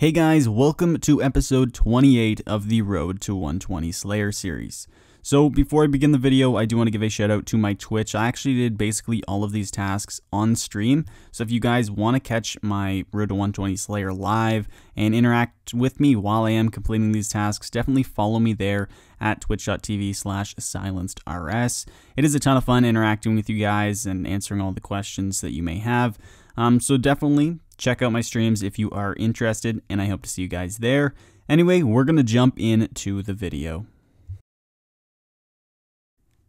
Hey guys, welcome to episode 28 of the Road to 120 Slayer series. So before I begin the video, I do want to give a shout out to my Twitch. I actually did basically all of these tasks on stream. So if you guys want to catch my Road to 120 Slayer live and interact with me while I am completing these tasks, definitely follow me there at twitch.tv slash silencedrs. It is a ton of fun interacting with you guys and answering all the questions that you may have. Um, so definitely check out my streams if you are interested, and I hope to see you guys there. Anyway, we're going to jump into the video.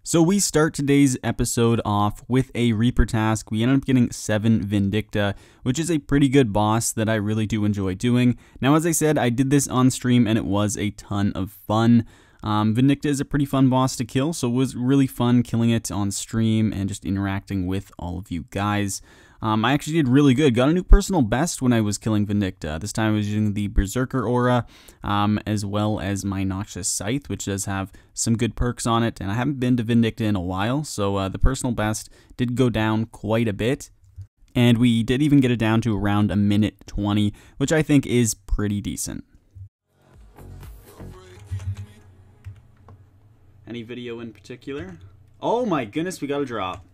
So we start today's episode off with a Reaper task. We end up getting 7 Vindicta, which is a pretty good boss that I really do enjoy doing. Now as I said, I did this on stream and it was a ton of fun. Um, Vindicta is a pretty fun boss to kill, so it was really fun killing it on stream and just interacting with all of you guys. Um, I actually did really good. Got a new personal best when I was killing Vindicta. This time I was using the Berserker Aura um, as well as my Noxious Scythe, which does have some good perks on it. And I haven't been to Vindicta in a while, so uh, the personal best did go down quite a bit. And we did even get it down to around a minute 20, which I think is pretty decent. Any video in particular? Oh my goodness, we got a drop.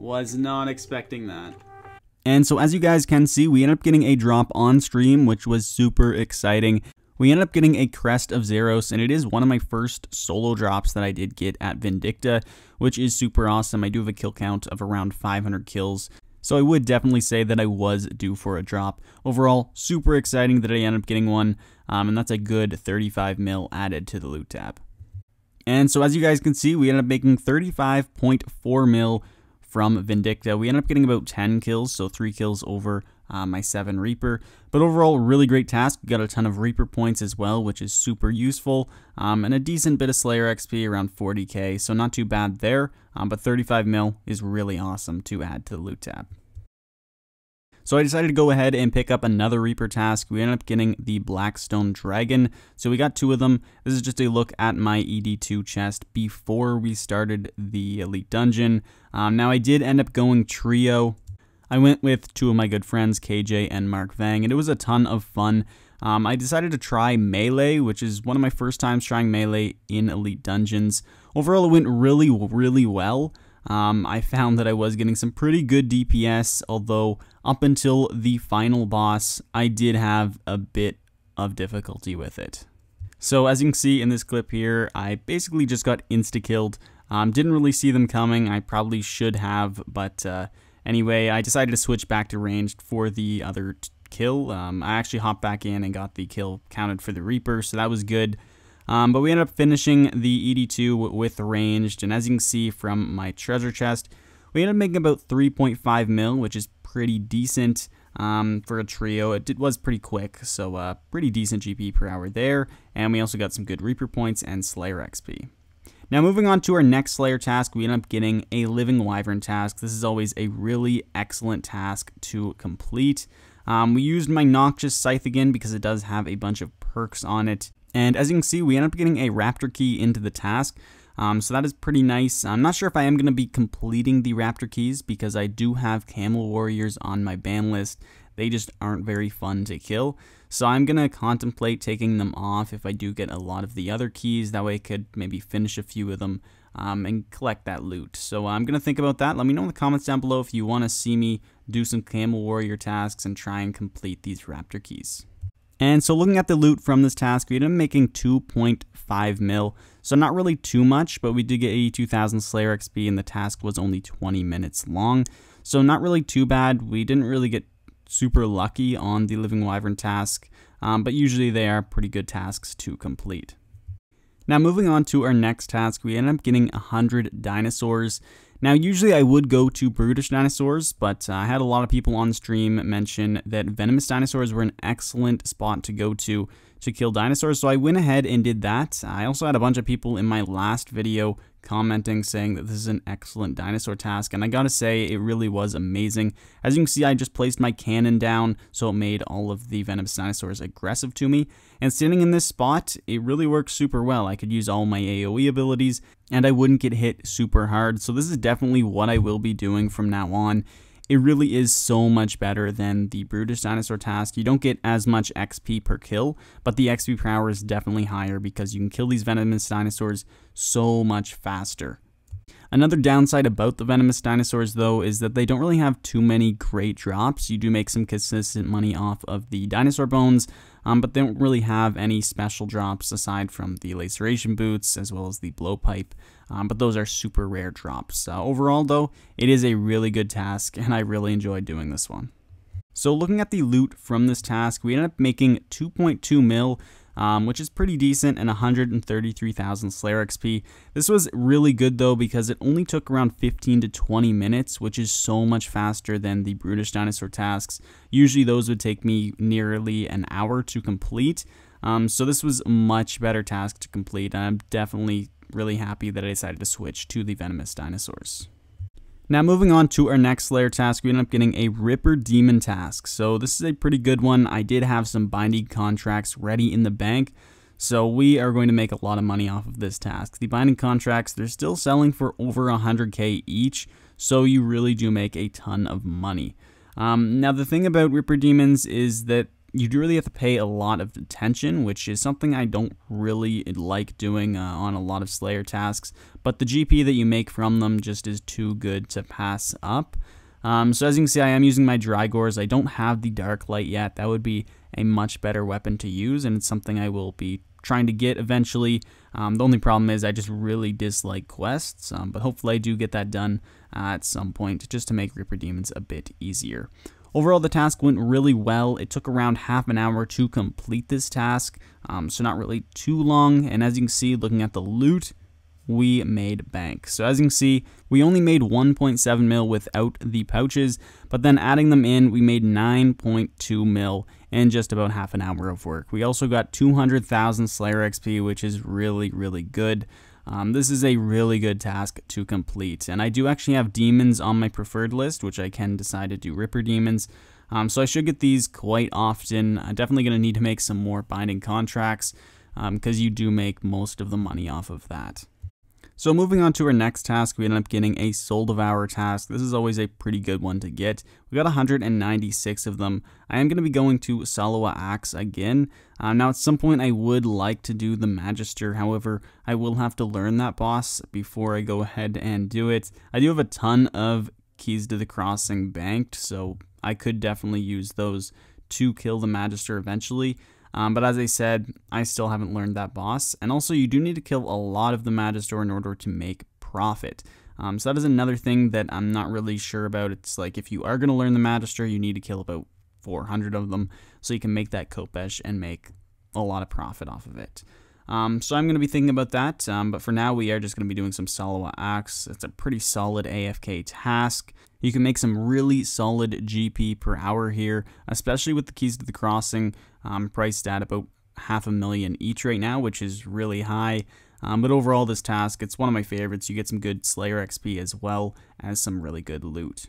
Was not expecting that. And so as you guys can see, we ended up getting a drop on stream, which was super exciting. We ended up getting a Crest of Zeros, and it is one of my first solo drops that I did get at Vindicta, which is super awesome. I do have a kill count of around 500 kills, so I would definitely say that I was due for a drop. Overall, super exciting that I ended up getting one, um, and that's a good 35 mil added to the loot tab. And so as you guys can see, we ended up making 35.4 mil, from Vindicta. We ended up getting about 10 kills, so 3 kills over uh, my 7 Reaper. But overall, really great task. We got a ton of Reaper points as well, which is super useful, um, and a decent bit of Slayer XP, around 40k, so not too bad there. Um, but 35 mil is really awesome to add to the loot tab. So I decided to go ahead and pick up another Reaper task. We ended up getting the Blackstone Dragon. So we got two of them. This is just a look at my ED2 chest before we started the Elite Dungeon. Um, now I did end up going Trio. I went with two of my good friends, KJ and Mark Vang, and it was a ton of fun. Um, I decided to try Melee, which is one of my first times trying Melee in Elite Dungeons. Overall, it went really, really well um, I found that I was getting some pretty good DPS, although up until the final boss, I did have a bit of difficulty with it. So as you can see in this clip here, I basically just got insta-killed. Um, didn't really see them coming, I probably should have, but uh, anyway, I decided to switch back to ranged for the other kill. Um, I actually hopped back in and got the kill counted for the Reaper, so that was good. Um, but we ended up finishing the ED2 with ranged, and as you can see from my treasure chest, we ended up making about 3.5 mil, which is pretty decent um, for a trio. It did, was pretty quick, so uh, pretty decent GP per hour there, and we also got some good Reaper points and Slayer XP. Now moving on to our next Slayer task, we end up getting a Living Wyvern task. This is always a really excellent task to complete. Um, we used my Noxious Scythe again because it does have a bunch of perks on it. And as you can see, we end up getting a Raptor key into the task. Um, so that is pretty nice. I'm not sure if I am going to be completing the Raptor keys because I do have Camel Warriors on my ban list. They just aren't very fun to kill. So I'm going to contemplate taking them off if I do get a lot of the other keys. That way I could maybe finish a few of them um, and collect that loot. So I'm going to think about that. Let me know in the comments down below if you want to see me do some Camel Warrior tasks and try and complete these Raptor keys. And so looking at the loot from this task, we ended up making 2.5 mil. So not really too much, but we did get 82,000 Slayer XP and the task was only 20 minutes long. So not really too bad. We didn't really get super lucky on the Living Wyvern task, um, but usually they are pretty good tasks to complete. Now moving on to our next task, we ended up getting 100 dinosaurs. Now, usually I would go to brutish dinosaurs, but uh, I had a lot of people on stream mention that venomous dinosaurs were an excellent spot to go to to kill dinosaurs, so I went ahead and did that. I also had a bunch of people in my last video commenting saying that this is an excellent dinosaur task and I gotta say it really was amazing. As you can see I just placed my cannon down so it made all of the venomous dinosaurs aggressive to me and standing in this spot it really worked super well. I could use all my AoE abilities and I wouldn't get hit super hard so this is definitely what I will be doing from now on. It really is so much better than the Brutish Dinosaur task. You don't get as much XP per kill, but the XP per hour is definitely higher because you can kill these venomous dinosaurs so much faster. Another downside about the venomous dinosaurs, though, is that they don't really have too many great drops. You do make some consistent money off of the dinosaur bones, um, but they don't really have any special drops aside from the laceration boots as well as the blowpipe. Um, but those are super rare drops. Uh, overall, though, it is a really good task, and I really enjoyed doing this one. So looking at the loot from this task, we ended up making 2.2 mil, um, which is pretty decent, and 133,000 Slayer XP. This was really good though because it only took around 15 to 20 minutes, which is so much faster than the Brutish Dinosaur tasks. Usually those would take me nearly an hour to complete. Um, so this was a much better task to complete, and I'm definitely really happy that I decided to switch to the venomous dinosaurs. Now moving on to our next layer task, we end up getting a Ripper Demon task. So this is a pretty good one. I did have some binding contracts ready in the bank. So we are going to make a lot of money off of this task. The binding contracts, they're still selling for over 100k each, so you really do make a ton of money. Um, now the thing about Ripper Demons is that you do really have to pay a lot of attention, which is something I don't really like doing uh, on a lot of Slayer tasks, but the GP that you make from them just is too good to pass up. Um, so as you can see, I am using my Drygors. I don't have the Dark Light yet. That would be a much better weapon to use, and it's something I will be trying to get eventually. Um, the only problem is I just really dislike quests, um, but hopefully I do get that done uh, at some point just to make Reaper Demons a bit easier. Overall, the task went really well. It took around half an hour to complete this task, um, so not really too long. And as you can see, looking at the loot, we made bank. So as you can see, we only made 1.7 mil without the pouches, but then adding them in, we made 9.2 mil in just about half an hour of work. We also got 200,000 Slayer XP, which is really, really good. Um, this is a really good task to complete, and I do actually have demons on my preferred list, which I can decide to do Ripper demons. Um, so I should get these quite often. I'm definitely going to need to make some more binding contracts because um, you do make most of the money off of that. So moving on to our next task, we end up getting a Soul Devourer task. This is always a pretty good one to get. We got 196 of them. I am going to be going to Salawa Axe again. Uh, now at some point I would like to do the Magister, however, I will have to learn that boss before I go ahead and do it. I do have a ton of Keys to the Crossing banked, so I could definitely use those to kill the Magister eventually. Um, but as I said, I still haven't learned that boss. And also, you do need to kill a lot of the Magister in order to make profit. Um, so that is another thing that I'm not really sure about. It's like if you are going to learn the Magister, you need to kill about 400 of them so you can make that Kopesh and make a lot of profit off of it. Um, so I'm going to be thinking about that, um, but for now we are just going to be doing some Salwa Axe. It's a pretty solid AFK task. You can make some really solid GP per hour here, especially with the Keys to the Crossing um, priced at about half a million each right now, which is really high. Um, but overall, this task, it's one of my favorites. You get some good Slayer XP as well as some really good loot.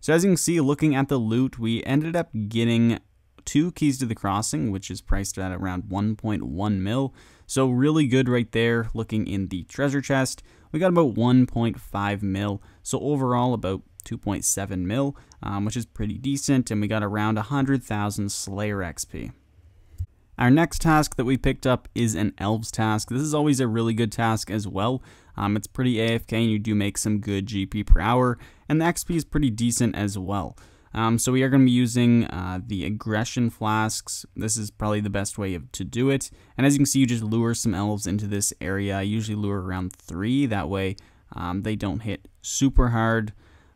So as you can see, looking at the loot, we ended up getting two keys to the crossing, which is priced at around 1.1 mil. So really good right there. Looking in the treasure chest, we got about 1.5 mil. So overall, about 2.7 mil, um, which is pretty decent, and we got around 100,000 Slayer XP. Our next task that we picked up is an Elves task. This is always a really good task as well. Um, it's pretty AFK and you do make some good GP per hour, and the XP is pretty decent as well. Um, so we are going to be using uh, the aggression flasks. This is probably the best way of, to do it. And as you can see, you just lure some elves into this area. I usually lure around three. That way um, they don't hit super hard.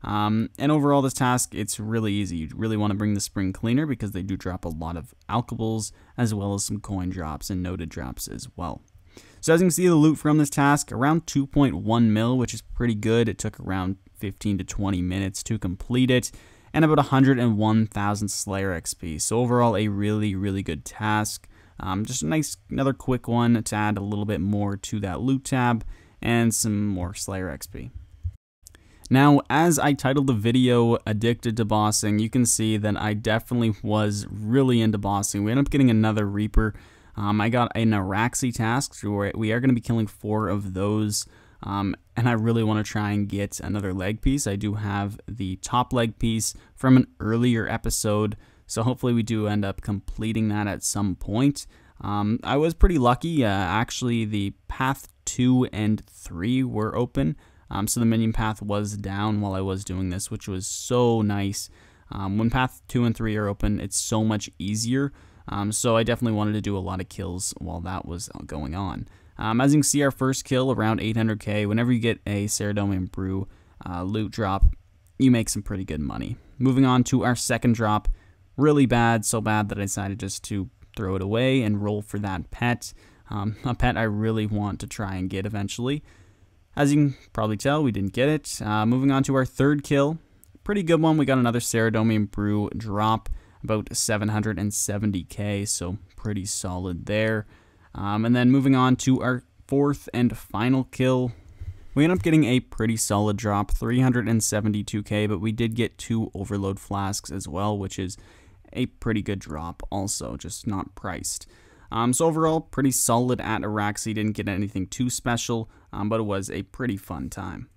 Um, and overall, this task, it's really easy. You really want to bring the spring cleaner because they do drop a lot of alkables as well as some coin drops and noted drops as well. So as you can see, the loot from this task, around 2.1 mil, which is pretty good. It took around 15 to 20 minutes to complete it and about 101,000 Slayer XP. So overall, a really, really good task. Um, just a nice, another quick one to add a little bit more to that loot tab and some more Slayer XP. Now, as I titled the video Addicted to Bossing, you can see that I definitely was really into bossing. We end up getting another Reaper. Um, I got an Araxi task, where we are going to be killing four of those. Um, and I really want to try and get another leg piece. I do have the top leg piece from an earlier episode, so hopefully we do end up completing that at some point. Um, I was pretty lucky. Uh, actually, the path 2 and 3 were open. Um, so the minion path was down while I was doing this, which was so nice. Um, when path 2 and 3 are open, it's so much easier. Um, so I definitely wanted to do a lot of kills while that was uh, going on. Um, as you can see, our first kill around 800k, whenever you get a Ceradomian Brew uh, loot drop, you make some pretty good money. Moving on to our second drop, really bad, so bad that I decided just to throw it away and roll for that pet. Um, a pet I really want to try and get eventually. As you can probably tell, we didn't get it. Uh, moving on to our third kill. Pretty good one. We got another Ceradomium Brew drop, about 770k, so pretty solid there. Um, and then moving on to our fourth and final kill. We end up getting a pretty solid drop, 372k, but we did get two overload flasks as well, which is a pretty good drop also, just not priced. Um, so overall, pretty solid at Araxi. Didn't get anything too special, um, but it was a pretty fun time.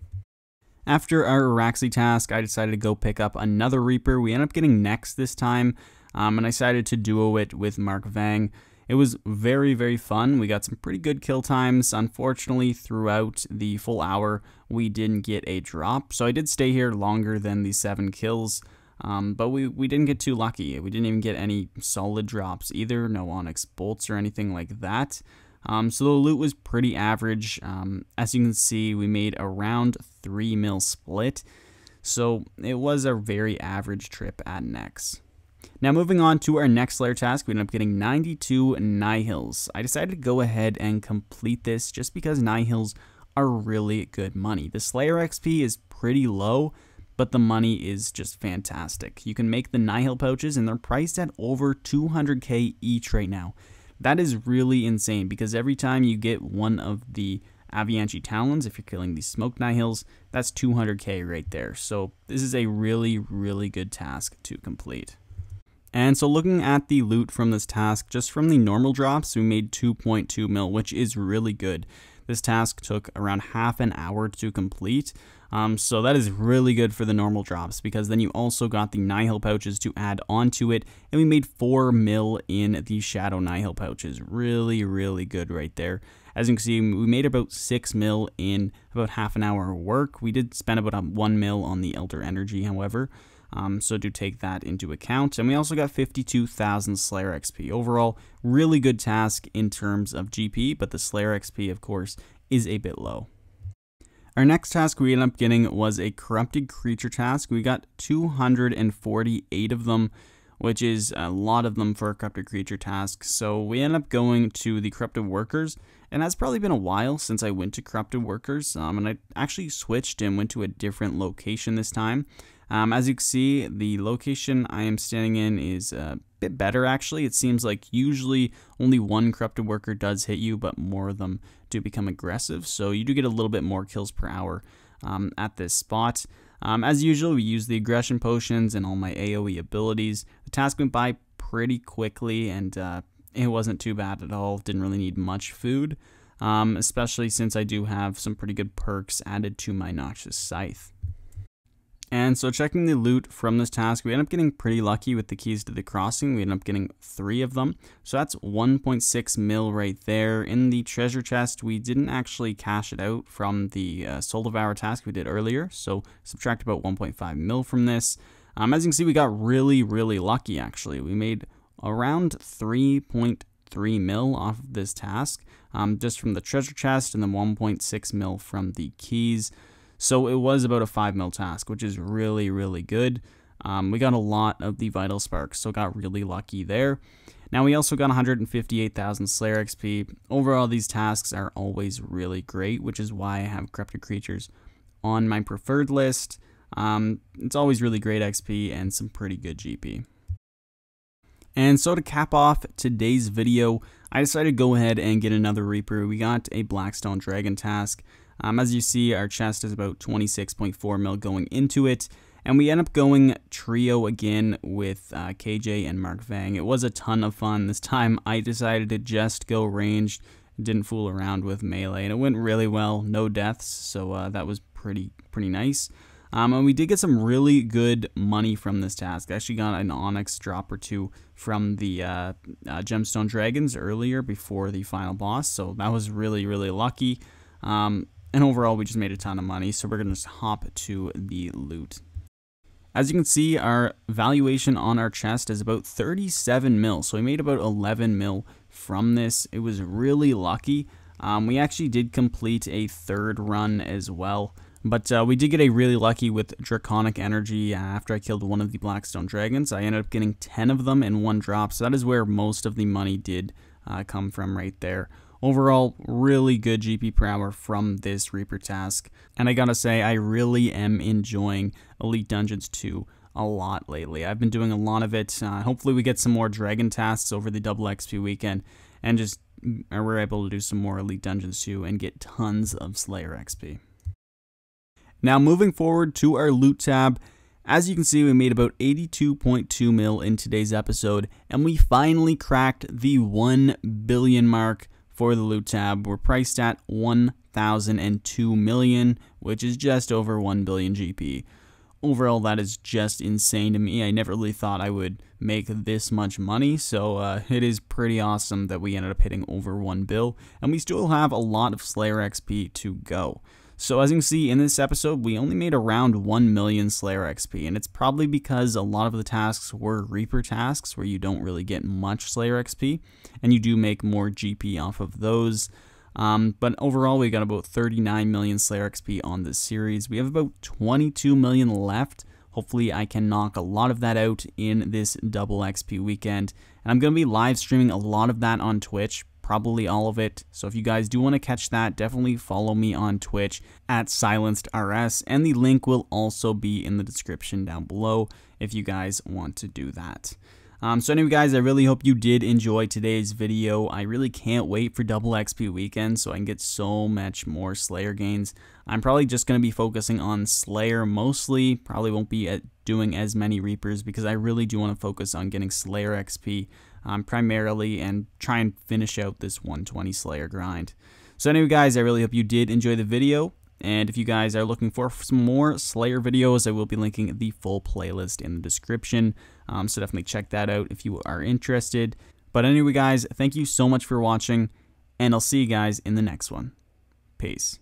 After our Araxi task, I decided to go pick up another Reaper. We ended up getting next this time, um, and I decided to duo it with Mark Vang. It was very, very fun. We got some pretty good kill times. Unfortunately, throughout the full hour, we didn't get a drop, so I did stay here longer than the seven kills. Um, but we, we didn't get too lucky. We didn't even get any solid drops either, no Onyx Bolts or anything like that. Um, so the loot was pretty average. Um, as you can see, we made around 3 mil split. So it was a very average trip at Nex. Now moving on to our next layer task, we ended up getting 92 Nihils. I decided to go ahead and complete this just because Nihils are really good money. The Slayer XP is pretty low, but the money is just fantastic. You can make the Nihil pouches and they're priced at over 200k each right now. That is really insane because every time you get one of the Avianchi Talons, if you're killing these Smoke Nihils, that's 200k right there. So this is a really, really good task to complete. And so looking at the loot from this task, just from the normal drops, we made 2.2 mil, which is really good. This task took around half an hour to complete, um, so that is really good for the normal drops because then you also got the Nihil pouches to add onto it. And we made 4 mil in the Shadow Nihil pouches. Really, really good right there. As you can see, we made about 6 mil in about half an hour work. We did spend about 1 mil on the Elder Energy, however. Um, so do take that into account. And we also got 52,000 Slayer XP. Overall, really good task in terms of GP, but the Slayer XP, of course, is a bit low. Our next task we ended up getting was a corrupted creature task. We got 248 of them, which is a lot of them for a corrupted creature task. So we ended up going to the corrupted workers, and that's probably been a while since I went to corrupted workers. Um, and I actually switched and went to a different location this time. Um, as you can see, the location I am standing in is uh, bit better actually. It seems like usually only one corrupted worker does hit you, but more of them do become aggressive. So you do get a little bit more kills per hour um, at this spot. Um, as usual, we use the aggression potions and all my AoE abilities. The task went by pretty quickly and uh, it wasn't too bad at all. Didn't really need much food, um, especially since I do have some pretty good perks added to my Noxious Scythe. And so checking the loot from this task, we end up getting pretty lucky with the keys to the crossing. We end up getting three of them. So that's 1.6 mil right there. In the treasure chest, we didn't actually cash it out from the uh, Soul Devour task we did earlier. So subtract about 1.5 mil from this. Um, as you can see, we got really, really lucky actually. We made around 3.3 mil off of this task, um, just from the treasure chest and then 1.6 mil from the keys. So it was about a 5 mil task, which is really, really good. Um, we got a lot of the Vital Sparks, so got really lucky there. Now we also got 158,000 Slayer XP. Overall, these tasks are always really great, which is why I have Corrupted Creatures on my preferred list. Um, it's always really great XP and some pretty good GP. And so to cap off today's video, I decided to go ahead and get another Reaper. We got a Blackstone Dragon task. Um, as you see, our chest is about 26.4 mil going into it. And we end up going trio again with uh, KJ and Mark Vang. It was a ton of fun. This time I decided to just go ranged, didn't fool around with melee, and it went really well. No deaths, so uh, that was pretty pretty nice. Um, and we did get some really good money from this task. I actually got an Onyx drop or two from the uh, uh Gemstone Dragons earlier before the final boss, so that was really, really lucky. Um, and overall, we just made a ton of money, so we're going to just hop to the loot. As you can see, our valuation on our chest is about 37 mil, so we made about 11 mil from this. It was really lucky. Um, we actually did complete a third run as well. But uh, we did get a really lucky with Draconic Energy after I killed one of the Blackstone Dragons. I ended up getting 10 of them in one drop, so that is where most of the money did uh, come from right there. Overall, really good GP per hour from this Reaper task. And I gotta say, I really am enjoying Elite Dungeons 2 a lot lately. I've been doing a lot of it. Uh, hopefully we get some more Dragon tasks over the double XP weekend and just mm, we're able to do some more Elite Dungeons 2 and get tons of Slayer XP. Now moving forward to our loot tab, as you can see, we made about 82.2 mil in today's episode, and we finally cracked the 1 billion mark for the loot tab were priced at 1,002 million, which is just over 1 billion GP. Overall, that is just insane to me. I never really thought I would make this much money, so uh, it is pretty awesome that we ended up hitting over 1 bill, and we still have a lot of Slayer XP to go. So as you can see in this episode, we only made around 1 million Slayer XP, and it's probably because a lot of the tasks were Reaper tasks where you don't really get much Slayer XP, and you do make more GP off of those. Um, but overall, we got about 39 million Slayer XP on this series. We have about 22 million left. Hopefully, I can knock a lot of that out in this double XP weekend. And I'm going to be live streaming a lot of that on Twitch probably all of it. So if you guys do want to catch that, definitely follow me on Twitch at SilencedRS, and the link will also be in the description down below if you guys want to do that. Um, so anyway guys, I really hope you did enjoy today's video. I really can't wait for double XP weekend so I can get so much more Slayer gains. I'm probably just going to be focusing on Slayer mostly, probably won't be doing as many Reapers because I really do want to focus on getting Slayer XP um, primarily and try and finish out this 120 Slayer grind. So anyway guys, I really hope you did enjoy the video. And if you guys are looking for some more Slayer videos, I will be linking the full playlist in the description. Um, so definitely check that out if you are interested. But anyway guys, thank you so much for watching, and I'll see you guys in the next one. Peace.